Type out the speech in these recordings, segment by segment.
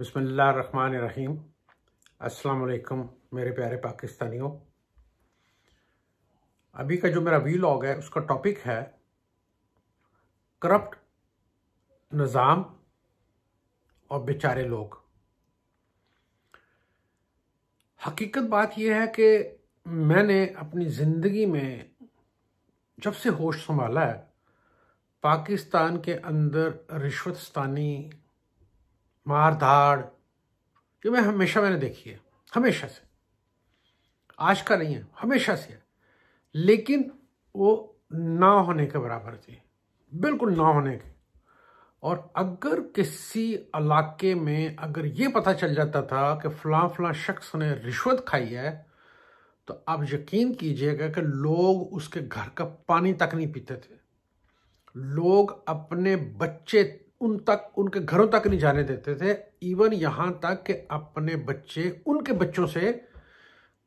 बसमीम अस्सलाम मेरे प्यारे पाकिस्तानियों अभी का जो मेरा वी लॉग है उसका टॉपिक है करप्ट निज़ाम और बेचारे लोग हकीकत बात यह है कि मैंने अपनी ज़िंदगी में जब से होश संभाला है पाकिस्तान के अंदर रिश्वतस्तानी मार धाड़ ये मैं हमेशा मैंने देखी है हमेशा से आज का नहीं है हमेशा से है लेकिन वो ना होने के बराबर थी बिल्कुल ना होने के और अगर किसी इलाके में अगर ये पता चल जाता था कि फला फला शख्स ने रिश्वत खाई है तो आप यकीन कीजिएगा कि लोग उसके घर का पानी तक नहीं पीते थे लोग अपने बच्चे उन तक उनके घरों तक नहीं जाने देते थे इवन यहाँ तक कि अपने बच्चे उनके बच्चों से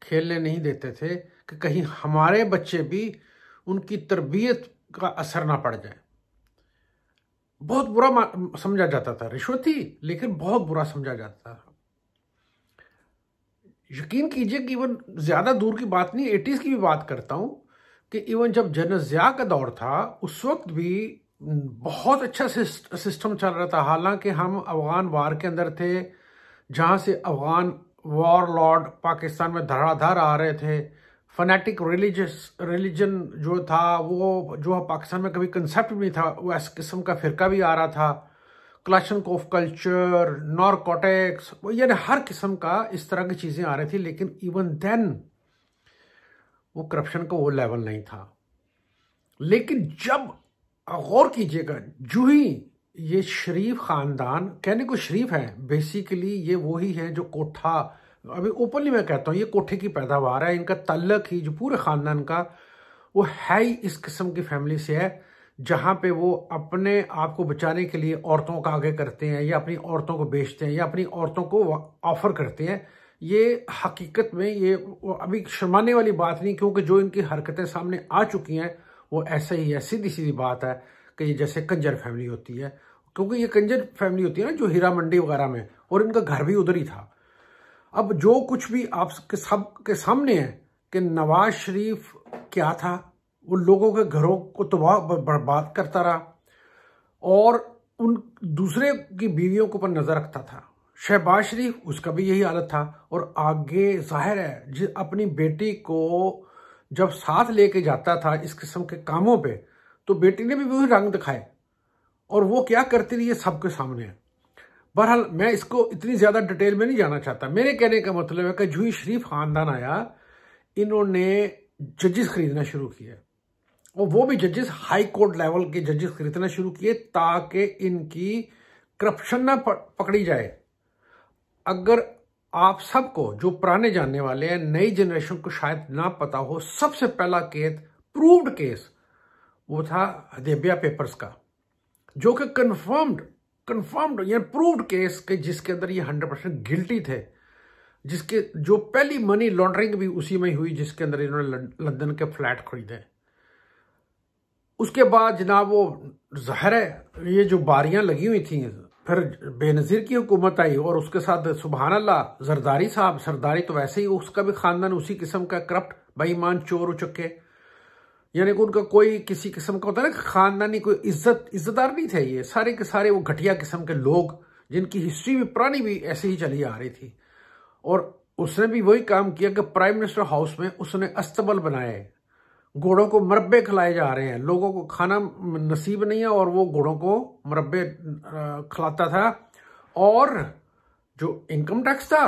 खेलने नहीं देते थे कि कहीं हमारे बच्चे भी उनकी तरबियत का असर ना पड़ जाए बहुत बुरा समझा जाता था रिश्वत ही लेकिन बहुत बुरा समझा जाता था यकीन कीजिए कि इवन ज़्यादा दूर की बात नहीं एटीज़ की भी बात करता हूँ कि इवन जब जनजिया का दौर था उस वक्त भी बहुत अच्छा सिस्टम चल रहा था हालांकि हम अफगान वार के अंदर थे जहां से अफगान वॉर लॉर्ड पाकिस्तान में धराधार आ रहे थे फनेटिक रिलीज रिलीजन जो था वो जो पाकिस्तान में कभी कंसेप्ट भी था वो इस किस्म का फ़िरका भी आ रहा था क्लाशन ऑफ कल्चर नॉर्कोटेक्स यानी हर किस्म का इस तरह की चीज़ें आ रही थी लेकिन इवन देन वो करप्शन का वो लेवल नहीं था लेकिन जब गौर कीजिएगा जूही ये शरीफ ख़ानदान कहने को शरीफ है बेसिकली ये वही है जो कोठा अभी ओपनली मैं कहता हूँ ये कोठे की पैदावार है इनका तल्लक ही जो पूरे ख़ानदान का वो है ही इस किस्म की फैमिली से है जहाँ पे वो अपने आप को बचाने के लिए औरतों का आगे करते हैं या अपनी औरतों को बेचते हैं या अपनी औरतों को ऑफ़र करते हैं ये हकीकत में ये अभी शर्माने वाली बात नहीं क्योंकि जो इनकी हरकतें सामने आ चुकी हैं वो ऐसा ही है सीधी सीधी बात है कि ये जैसे कंजर फैमिली होती है क्योंकि ये कंजर फैमिली होती है ना जो हीरा मंडी वगैरह में और इनका घर भी उधर ही था अब जो कुछ भी आपके सब के सामने है कि नवाज शरीफ क्या था वो लोगों के घरों को तबाह तो बर्बाद करता रहा और उन दूसरे की बीवियों के ऊपर नज़र रखता था शहबाज शरीफ उसका भी यही हालत था और आगे जाहिर है जिस अपनी बेटी को जब साथ लेके जाता था इस किस्म के कामों पे तो बेटी ने भी वही रंग दिखाए और वो क्या करती रही है सबके सामने बहरहाल मैं इसको इतनी ज़्यादा डिटेल में नहीं जाना चाहता मेरे कहने का मतलब है कि जूही ही शरीफ खानदान आया इन्होंने जजेस खरीदना शुरू किए और वो भी जजेस हाई कोर्ट लेवल के जजेस खरीदना शुरू किए ताकि इनकी करप्शन ना पकड़ी जाए अगर आप सबको जो पुराने जानने वाले हैं नई जनरेशन को शायद ना पता हो सबसे पहला केस प्रूव्ड केस वो था अदेबिया पेपर्स का जो कि कन्फर्म्ड कन्फर्म्ड यानी प्रूव्ड केस के जिसके अंदर ये हंड्रेड परसेंट गिल्टी थे जिसके जो पहली मनी लॉन्ड्रिंग भी उसी में हुई जिसके अंदर इन्होंने लंदन के फ्लैट खरीदे उसके बाद जनाब वो जहर है ये जो बारियां लगी हुई थी फिर बेनज़ीर की हुकूमत आई और उसके साथ सुबहान अल्लाह जरदारी साहब सरदारी तो वैसे ही उसका भी ख़ानदान उसी किस्म का करप्ट बईमान चोर चुके यानी कि उनका कोई किसी किस्म का होता है ना ख़ानदानी कोई इज्जत इज्जतदार नहीं थे ये सारे के सारे वो घटिया किस्म के लोग जिनकी हिस्ट्री भी पुरानी भी ऐसे ही चली आ रही थी और उसने भी वही काम किया कि प्राइम मिनिस्टर हाउस में उसने अस्तबल बनाए घोड़ों को मरबे खिलाए जा रहे हैं लोगों को खाना नसीब नहीं है और वो घोड़ों को मरबे खिलाता था और जो इनकम टैक्स था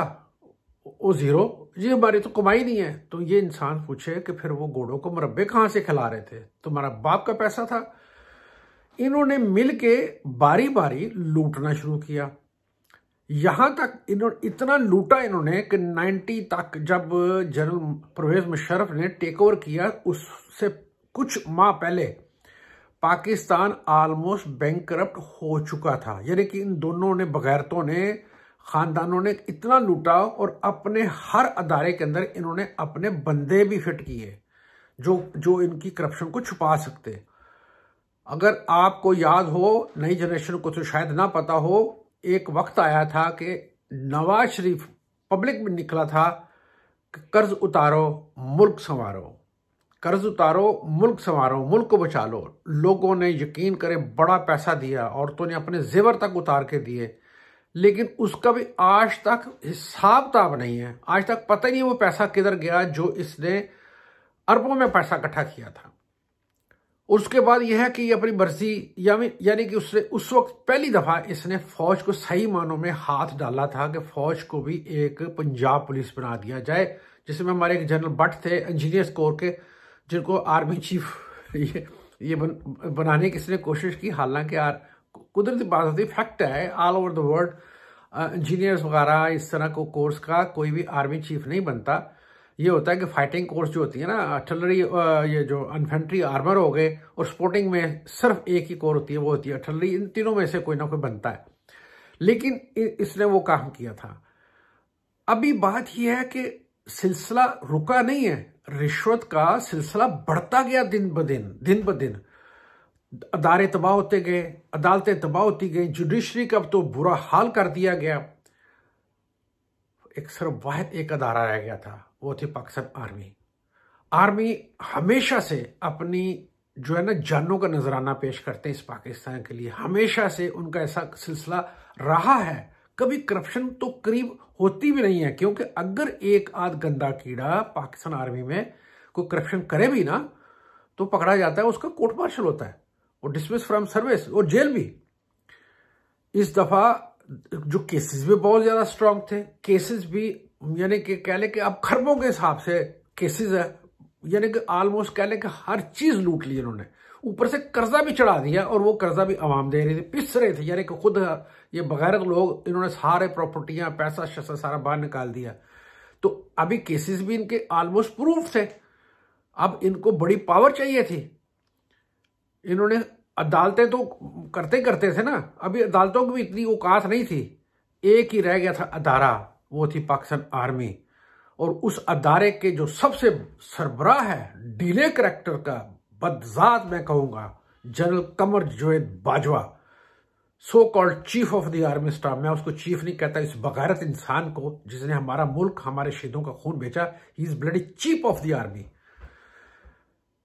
वो ज़ीरो जी हमारी तो कमाई नहीं है तो ये इंसान पूछे कि फिर वो घोड़ों को मरबे कहाँ से खिला रहे थे तुम्हारा बाप का पैसा था इन्होंने मिल के बारी बारी लूटना शुरू किया यहां तक इन्होंने इतना लूटा इन्होंने कि 90 तक जब जनरल परवेज मुशरफ ने टेक ओवर किया उससे कुछ माह पहले पाकिस्तान आलमोस्ट बैंक हो चुका था यानी कि इन दोनों ने बगैरतों ने खानदानों ने इतना लूटा और अपने हर अदारे के अंदर इन्होंने अपने बंदे भी फिट किए जो जो इनकी करप्शन को छुपा सकते अगर आपको याद हो नई जनरेशन को तो शायद ना पता हो एक वक्त आया था कि नवाज शरीफ पब्लिक में निकला था कि कर्ज उतारो मुल्क संवारो कर्ज उतारो मुल्क संवारो मुल्क को बचा लो लोगों ने यकीन करें बड़ा पैसा दिया औरतों ने अपने जेवर तक उतार के दिए लेकिन उसका भी आज तक हिसाब ताब नहीं है आज तक पता ही नहीं वो पैसा किधर गया जो इसने अरबों में पैसा इकट्ठा किया था और उसके बाद यह है कि ये अपनी मर्जी यानी कि उसने उस वक्त पहली दफा इसने फौज को सही मानों में हाथ डाला था कि फौज को भी एक पंजाब पुलिस बना दिया जाए जिसमें हमारे एक जनरल भट्ट थे इंजीनियर्स कोर के जिनको आर्मी चीफ ये ये बन, बनाने की इसने कोशिश की हालांकि यार कुदरती बात होती फैक्ट है all over the world engineers वगैरह इस तरह को कोर्स का कोई भी आर्मी चीफ नहीं बनता ये होता है कि फाइटिंग कोर्स जो होती है ना अटलरी ये जो इन्फेंट्री आर्मर हो गए और स्पोर्टिंग में सिर्फ एक ही कोर होती है वो होती है अटलरी इन तीनों में से कोई ना कोई बनता है लेकिन इसने वो काम किया था अभी बात यह है कि सिलसिला रुका नहीं है रिश्वत का सिलसिला बढ़ता गया दिन ब दिन दिन ब दिन अदारे तबाह होते गए अदालतें तबाह होती गई जुडिशरी का तो बुरा हाल कर दिया गया एक सिर्फ एक अदारा रह गया था वो थी पाकिस्तान आर्मी आर्मी हमेशा से अपनी जो है ना जानों का नजराना पेश करते हैं इस पाकिस्तान के लिए हमेशा से उनका ऐसा सिलसिला रहा है कभी करप्शन तो करीब होती भी नहीं है क्योंकि अगर एक आध गंदा कीड़ा पाकिस्तान आर्मी में कोई करप्शन करे भी ना तो पकड़ा जाता है उसका कोर्ट मार्शल होता है और डिसमिस फ्रॉम सर्विस और जेल भी इस दफा जो केसेस भी बहुत ज्यादा स्ट्रांग थे केसेस भी यानी कि कह लें कि अब खरबों के हिसाब से केसेस है यानी कि ऑलमोस्ट कह लें कि हर चीज़ लूट ली इन्होंने ऊपर से कर्जा भी चढ़ा दिया और वो कर्जा भी आवाम दे रही थी पिस रहे थे यानी कि खुद ये बगैर लोग इन्होंने सारे प्रॉपर्टियां पैसा शैसा सारा बाहर निकाल दिया तो अभी केसेस भी इनके ऑलमोस्ट प्रूफ थे अब इनको बड़ी पावर चाहिए थी इन्होंने अदालतें तो करते करते थे ना अभी अदालतों की भी इतनी औकात नहीं थी एक ही रह गया था अदारा वो थी पाकिस्तान आर्मी और उस अदारे के जो सबसे सरबराह है डीले करेक्टर का बदजात मैं कहूँगा general Qamar Javed Bajwa so called chief of the army staff मैं उसको चीफ नहीं कहता इस बगैरत इंसान को जिसने हमारा मुल्क हमारे शहीदों का खून बेचा he is bloody chief of the army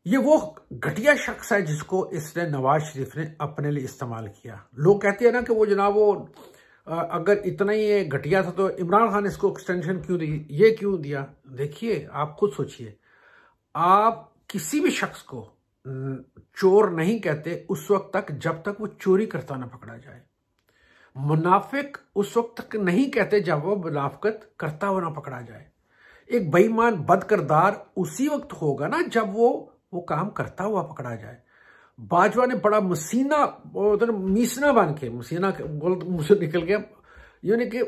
ये वो घटिया शख्स है जिसको इसने नवाज शरीफ ने अपने लिए इस्तेमाल किया लोग कहते हैं ना कि वो जनाब वो अगर इतना ही घटिया था तो इमरान खान इसको एक्सटेंशन क्यों दी ये क्यों दिया देखिए आप खुद सोचिए आप किसी भी शख्स को चोर नहीं कहते उस वक्त तक जब तक वो चोरी करता ना पकड़ा जाए मुनाफिक उस वक्त तक नहीं कहते जब वो मुनाफकत करता हुआ ना पकड़ा जाए एक बेईमान बदकरदार उसी वक्त होगा ना जब वो वो काम करता हुआ पकड़ा जाए बाजवा ने बड़ा मसीना उधर मीसना बन के मसीना बोल मुझे निकल गया यानी कि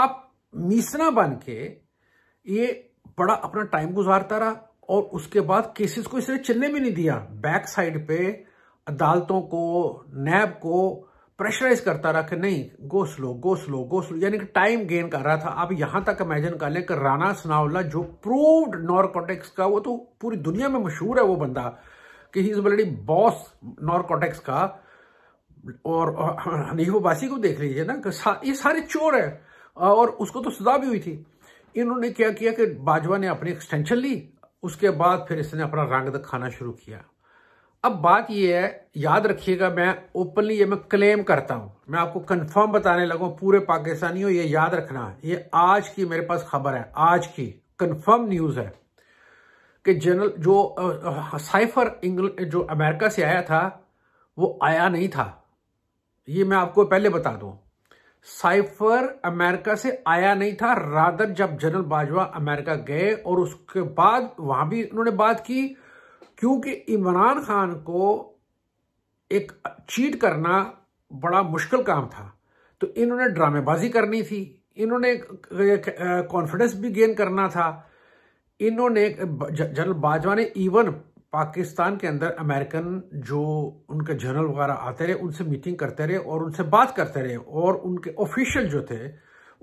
आप मीसना बन के ये बड़ा अपना टाइम गुजारता रहा और उसके बाद केसेस को इसने चलने भी नहीं दिया बैक साइड पे अदालतों को नैब को प्रेशराइज करता रहा कि नहीं go slow go slow go slow यानी कि टाइम गेन कर रहा था आप यहां तक इमेजिन कर लें कि राना सनावला जो प्रूव्ड कॉन्टेक्स का वो तो पूरी दुनिया में मशहूर है वो बंदा कि he is already boss narcotics का और हनीफ अब्बासी को देख लीजिए ना ये सारे चोर हैं और उसको तो सजा भी हुई थी इन्होंने क्या किया कि बाजवा ने अपनी एक्सटेंशन ली उसके बाद फिर इसने अपना रंग दिखाना शुरू किया अब बात यह है याद रखिएगा मैं ओपनली ये मैं क्लेम करता हूं मैं आपको कंफर्म बताने लगा पूरे पाकिस्तानियों ये याद रखना ये आज की मेरे पास खबर है आज की कंफर्म न्यूज़ है कि जनरल जो साइफर इंग्लैंड जो अमेरिका से आया था वो आया नहीं था ये मैं आपको पहले बता दूं साइफर अमेरिका से आया नहीं था रादर जब जनरल बाजवा अमेरिका गए और उसके बाद वहां भी उन्होंने बात की क्योंकि इमरान खान को एक चीट करना बड़ा मुश्किल काम था तो इन्होंने ड्रामेबाजी करनी थी इन्होंने कॉन्फिडेंस भी गेन करना था इन्होंने जनरल बाजवा ने इवन पाकिस्तान के अंदर अमेरिकन जो उनके जनरल वगैरह आते रहे उनसे मीटिंग करते रहे और उनसे बात करते रहे और उनके ऑफिशियल जो थे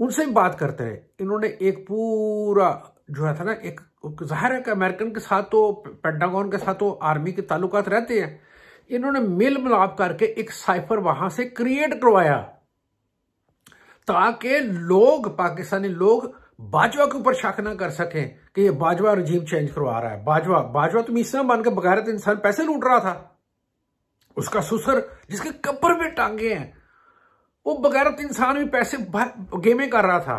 उनसे भी बात करते रहे इन्होंने एक पूरा जो है था ना एक जाहिर है कि अमेरिकन के साथ तो पेंटागॉन के साथ तो आर्मी के ताल्लुक रहते हैं इन्होंने मिल मिलाप करके एक साइफर वहां से क्रिएट करवाया ताकि लोग पाकिस्तानी लोग बाजवा के ऊपर शक ना कर सके कि ये बाजवा रजीम चेंज करवा रहा है बाजवा बाजवा तुम तो इस के बगैरत तो इंसान पैसे लूट रहा था उसका सुसर जिसके कपर में टांगे हैं वो बगैरत तो इंसान भी पैसे गेमें कर रहा था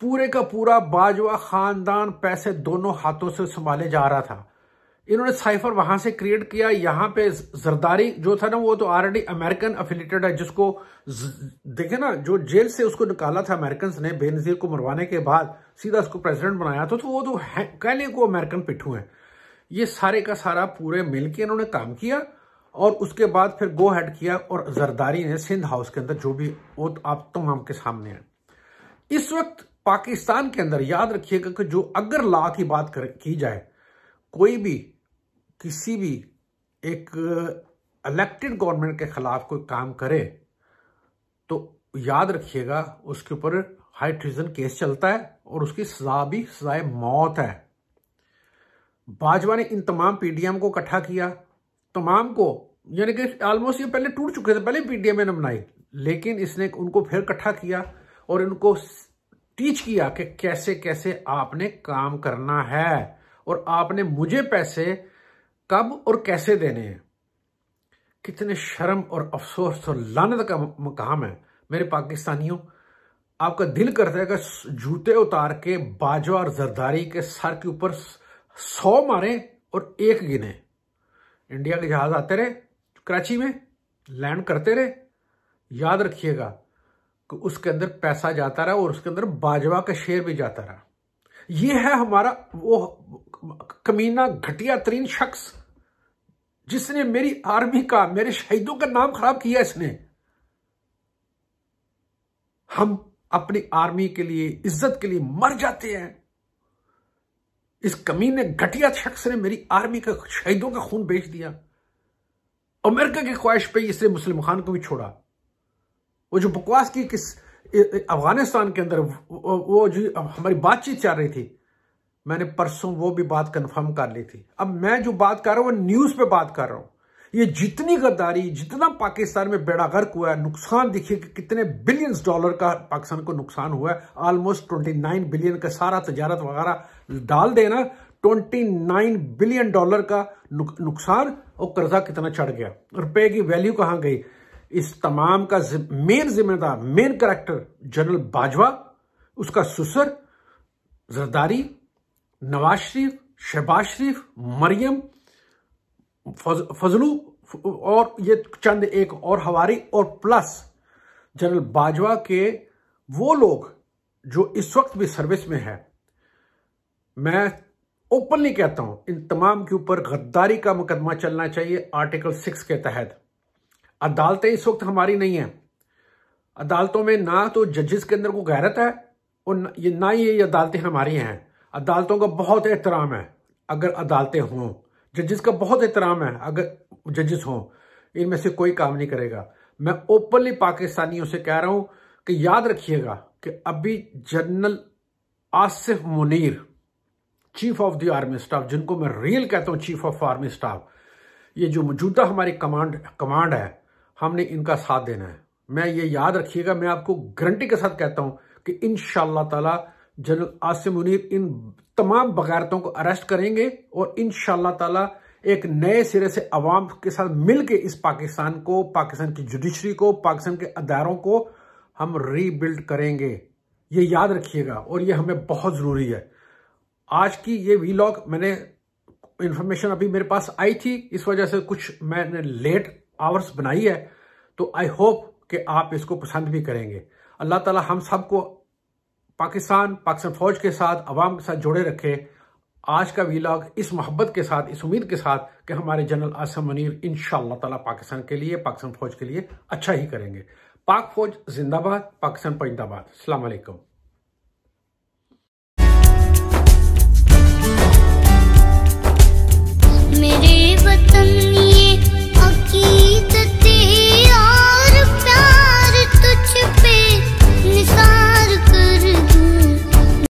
पूरे का पूरा बाजवा खानदान पैसे दोनों हाथों से संभाले जा रहा था इन्होंने साइफर वहां से क्रिएट किया यहां पे जरदारी जो था ना वो तो ऑलरेडी अमेरिकन अफिलेटेड है जिसको देखे ना जो जेल से उसको निकाला था अमेरिकन ने बेनजीर को मरवाने के बाद सीधा उसको प्रेसिडेंट बनाया था तो वो तो कहने को अमेरिकन पिट्ठू है ये सारे का सारा पूरे मिल के इन्होंने काम किया और उसके बाद फिर गो हेड किया और जरदारी ने सिंध हाउस के अंदर जो भी वो तो आप तमाम के सामने है इस वक्त पाकिस्तान के अंदर याद रखिएगा कि जो अगर ला की बात कर की जाए कोई भी किसी भी एक इलेक्टेड गवर्नमेंट के खिलाफ कोई काम करे तो याद रखिएगा उसके ऊपर हाई ट्रीजन केस चलता है और उसकी सजा भी सजाए मौत है बाजवा ने इन तमाम पीडीएम को इकट्ठा किया तमाम को यानी कि ऑलमोस्ट ये पहले टूट चुके थे पहले पीडीएम ने बनाई लेकिन इसने उनको फिर इकट्ठा किया और इनको टीच किया कि कैसे कैसे आपने काम करना है और आपने मुझे पैसे कब और कैसे देने हैं कितने शर्म और अफसोस और लानत का मकाम है मेरे पाकिस्तानियों आपका दिल करता है कि जूते उतार के बाजवा और जरदारी के सर के ऊपर सौ मारे और एक गिने इंडिया के जहाज आते रहे कराची में लैंड करते रहे याद रखिएगा कि उसके अंदर पैसा जाता रहा और उसके अंदर बाजवा का शेयर भी जाता रहा ये है हमारा वो कमीना घटिया तरीन शख्स जिसने मेरी आर्मी का मेरे शहीदों का नाम खराब किया इसने हम अपनी आर्मी के लिए इज्जत के लिए मर जाते हैं इस कमीने घटिया शख्स ने मेरी आर्मी का शहीदों का खून बेच दिया अमेरिका की ख्वाहिश पे इसने मुस्लिम खान को भी छोड़ा वो जो बकवास की किस अफगानिस्तान के अंदर वो जी हमारी बातचीत चल रही थी मैंने परसों वो भी बात कंफर्म कर ली थी अब मैं जो बात कर रहा हूं वो न्यूज़ पे बात कर रहा हूं ये जितनी गद्दारी जितना पाकिस्तान में बेड़ा गर्क हुआ है नुकसान देखिए कि कितने बिलियंस डॉलर का पाकिस्तान को नुकसान हुआ है ऑलमोस्ट नाइन बिलियन का सारा तजारत वगैरह डाल देना नाइन बिलियन डॉलर का नुकसान और कर्जा कितना चढ़ गया रुपए की वैल्यू कहां गई इस तमाम का मेन जिम्मेदार मेन करैक्टर जनरल बाजवा उसका सुसर जरदारी नवाज शरीफ शहबाज शरीफ मरियम फजलू और ये चंद एक और हवारी और प्लस जनरल बाजवा के वो लोग जो इस वक्त भी सर्विस में है मैं ओपनली कहता हूं इन तमाम के ऊपर गद्दारी का मुकदमा चलना चाहिए आर्टिकल सिक्स के तहत अदालतें इस वक्त हमारी नहीं है अदालतों में ना तो जजेस के अंदर को गैरत है और ये ना ही ये अदालतें हमारी हैं अदालतों का बहुत एहतराम है अगर अदालतें हों जजेस का बहुत एहतराम है अगर जजेस हों इनमें से कोई काम नहीं करेगा मैं ओपनली पाकिस्तानियों से कह रहा हूं कि याद रखिएगा कि अभी general Asif Munir chief of the army staff जिनको मैं रियल कहता हूं चीफ ऑफ आर्मी स्टाफ ये जो मौजूदा हमारी कमांड कमांड है हमने इनका साथ देना है मैं ये याद रखिएगा मैं आपको गारंटी के साथ कहता हूं कि इन ताला जनरल आसिम मुनीर इन तमाम बगैरतों को अरेस्ट करेंगे और इन ताला एक नए सिरे से अवाम के साथ मिलके इस पाकिस्तान को पाकिस्तान की जुडिशरी को पाकिस्तान के अदारों को हम रीबिल्ड करेंगे ये याद रखिएगा और ये हमें बहुत ज़रूरी है आज की ये वीलॉग मैंने इन्फॉर्मेशन अभी मेरे पास आई थी इस वजह से कुछ मैंने लेट आवर्स बनाई है तो आई होप कि आप इसको पसंद भी करेंगे अल्लाह ताला हम सबको पाकिस्तान पाकिस्तान फौज के साथ अवाम के साथ जोड़े रखे आज का वीलाग इस मोहब्बत के साथ इस उम्मीद के साथ कि हमारे जनरल आसम मनीर इन ताला पाकिस्तान के लिए पाकिस्तान फौज के लिए अच्छा ही करेंगे पाक फौज जिंदाबाद पाकिस्तान परिंदाबाद अलैक्म मेरे वतन